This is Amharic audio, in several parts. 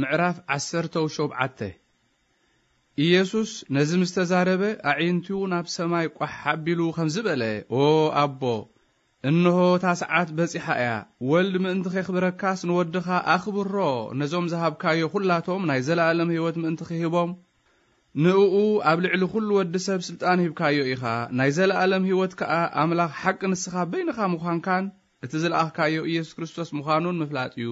ምዕራፍ 1ሸዓተ ኢየሱስ ነዚ ምስ ተዛረበ ኣዒንትኡ ናብ ሰማይ ቋሕ ኣቢሉ ከም ዝበለ ኦ ኣቦ እንሆ እታ ሰዓት በጺሓ እያ ወልዲ ምእንቲ ኸይኽብረካስ ንወድኻ ኣኽብሮ ነዞም ዝሃብካዮ ዅላቶም ናይ ዘለኣለም ህይወት ምእንቲ ኺሂቦም ንእኡ ኣብ ልዕሊ ዅሉ ወዲ ሰብ ስልጣን ሂብካዮ ኢኻ ናይ ዘለኣለም ህይወት ከኣ ኣምላኽ ሓቂ ንስኻ በይንኻ ምዃንካን እቲ ዝለኣኽካዮ ኢየሱስ ክርስቶስ ምዃኑን ምፍላጥ እዩ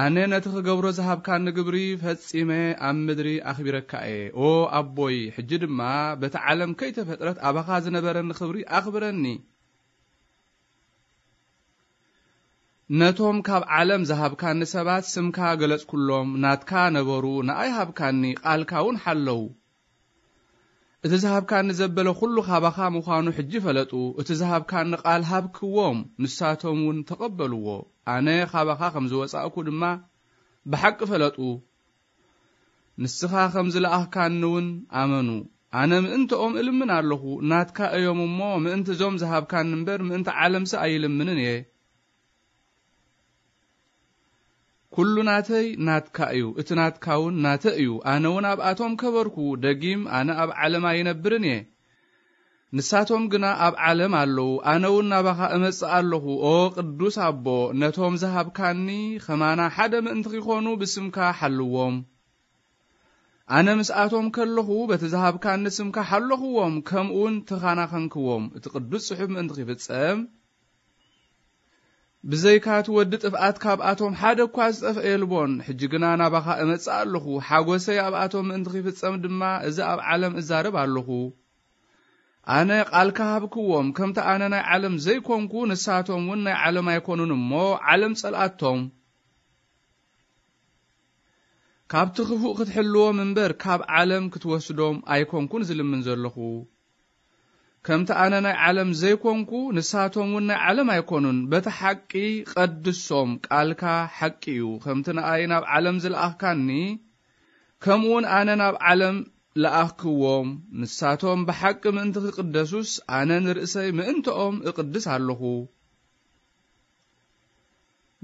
ኣነ ነቲ ክገብሮ ዝሃብካ ግብሪ ፈጺመ ኣብ ምድሪ ኣኽቢረካ እየ ኦ ኣቦይ ሕጂ ድማ በቲ ዓለም ከይተፈጥረት ኣባኻ ዝነበረኒ ክብሪ ኣኽብረኒ ነቶም ካብ ዓለም ዝሃብካኒ ሰባት ስምካ ገለጽኩሎም ናትካ ነበሩ ንኣይ ሃብካኒ ቓልካ እውን ሓለዉ እቲ ዝሃብካ ንዘበለ ኩሉ ካባኻ ምዃኑ ሕጂ ፈለጡ እቲ ዝሃብካ ንቓል ሃብክዎም ንሳቶም እውን ተቐበልዎ ኣነ ካባኻ ከም ዝወፃእኩ ድማ ብሓቂ ፈለጡ ንስኻ ከም ዝለኣኽካኒ እውን ኣመኑ ኣነ ምእንቲኦም እልምን ኣለኹ ናትካ እዮም እሞ ምእንቲ እዞም ዝሃብካን እምበር ምእንቲ ዓለምሲ ኣይልምንን እየ ኩሉ ናተይ ናትካ እዩ እቲ እውን ናተ እዩ ኣነ እውን ኣብኣቶም ከበርኩ ደጊም ኣነ ኣብ ዓለም ኣይነብርን እየ ንሳቶም ግና ኣብ ዓለም ኣለዉ ኣነ እውን ናባኻ እመጽእ ኣለኹ ኦ ቅዱስ ኣቦ ነቶም ዝሃብካኒ ኸማና ሓደ ምእንቲ ኺኾኑ ብስምካ ሓልዎም ኣነ ምስኣቶም ከለኹ በቲ ዝሃብካኒ ስምካ ሓለኽዎም ከምኡውን ትኻናኸንክዎም እቲ ቅዱስ ጽሑፍ ምእንቲ ኺፍጸም ብዘይካት ወዲ ጥፍኣት ካብኣቶም ሓደ እኳ ዝጠፍአ የልቦን ሕጂ ግና ናባኻ እመጽእ ኣለኹ ሓጐሰይ ኣብኣቶም ምእንቲ ኺፍጸም ድማ እዚ ኣብ ዓለም እዛረብ ኣለኹ ኣነ ቓልካ ሃብክዎም ከምቲ ኣነ ናይ ዓለም ዘይኰንኩ ንሳቶም እውን ናይ ዓለም ኣይኰኑን እሞ ዓለም ጸልኣቶም ካብቲ ኽፉእ ክትሕልዎም እምበር ካብ ዓለም ክትወስዶም ኣይኰንኩን ዝልምን ዘለኹ ከምቲ ኣነ ናይ ዓለም ዘይኮንኩ ንሳቶም እውን ናይ ዓለም ኣይኮኑን በቲ ሓቂ ቐድሶም ቃልካ ሓቂ እዩ ከምቲ ንኣይ ናብ ዓለም ዝለኣኽካኒ ከምኡውን ኣነ ናብ ዓለም ለኣኽክዎም ንሳቶም ብሓቂ ምእንቲ ክቅደሱስ ኣነ ንርእሰይ ምእንቲኦም እቕድስ ኣለኹ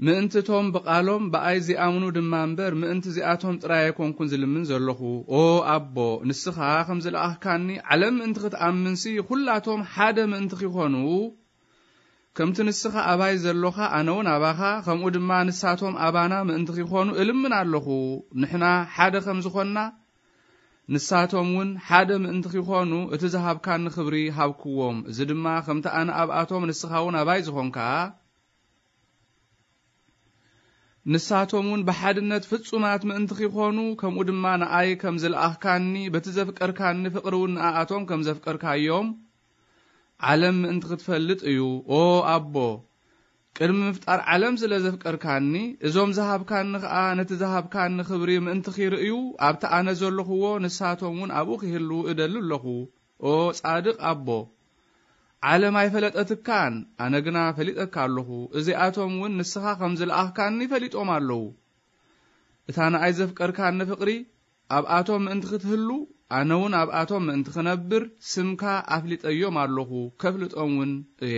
ምእንቲ እቶም ብቓሎም ብኣይ ዝኣምኑ ድማ እምበር ምእንቲ እዚኣቶም ጥራይ ኣይኮንኩን ዝልምን ዘለኹ ኦ ኣቦ ንስኻ ከም ዝለኣኽካኒ ዓለም ምእንቲ ክትኣምንሲ ኵላቶም ሓደ ምእንቲ ኺኾኑ ከምቲ ንስኻ ኣባይ ዘለኻ ኣነ እውን ኣባኻ ከምኡ ድማ ንሳቶም ኣባና ምእንቲ ኺኾኑ እልምን ኣለኹ ንሕና ሓደ ከም ዝኾንና ንሳቶም እውን ሓደ ምእንቲ ኺኾኑ እቲ ዝሃብካኒ ኽብሪ ሃብክዎም እዚ ድማ ከምቲ ኣነ ኣብኣቶም ንስኻ እውን ኣባይ ዝኾንካ ንሳቶምውን ብሓድነት ፍጹማት ምእንቲ ኺኾኑ ከምኡ ድማ ንኣይ ከም ዝለኣኽካኒ በቲ ዘፍቀርካኒ ፍቕሪ እውን ንኣኣቶም ከም ዘፍቀርካዮም ዓለም ምእንቲ ክትፈልጥ እዩ ኦ ኣቦ ቅድሚ ምፍጣር ዓለም ስለ ዘፍቀርካኒ እዞም ዝሃብካኒ ኸኣ ነቲ ዝሃብካኒ ኽብሪ ምእንቲ ኺርእዩ ኣብቲ ኣነ ዘለኽዎ ንሳቶም እውን ኣብኡ ኺህልው እደሊ ኣለኹ ኦ ጻድቕ ኣቦ ዓለም ኣይፈለጠትካን ኣነ ግና ፈሊጠካ ኣለኹ እዚኣቶም እውን ንስኻ ከም ዝለኣኽካኒ ፈሊጦም ኣለዉ እታ ንኣይ ዘፍቀርካ ንፍቕሪ ኣብኣቶም ምእንቲ ክትህሉ ኣነ እውን ኣብኣቶም ምእንቲ ክነብር ስምካ ኣፍሊጠዮም ኣለኹ ከፍልጦም እውን እየ